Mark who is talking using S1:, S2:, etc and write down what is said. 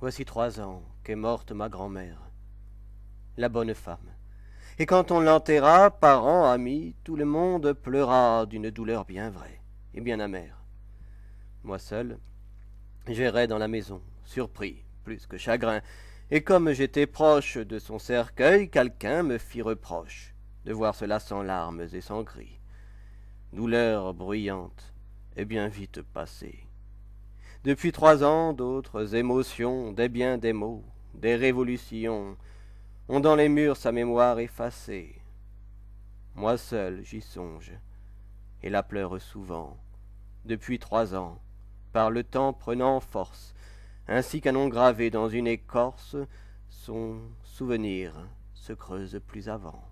S1: Voici trois ans qu'est morte ma grand-mère, la bonne femme. Et quand on l'enterra, parents, amis, tout le monde pleura d'une douleur bien vraie et bien amère. Moi seul, j'irai dans la maison, surpris, plus que chagrin, et comme j'étais proche de son cercueil, quelqu'un me fit reproche de voir cela sans larmes et sans cris. Douleur bruyante et bien vite passée. Depuis trois ans, d'autres émotions, des biens, des maux, des révolutions, ont dans les murs sa mémoire effacée. Moi seul j'y songe, et la pleure souvent, depuis trois ans, par le temps prenant force, ainsi qu'un nom gravé dans une écorce, son souvenir se creuse plus avant.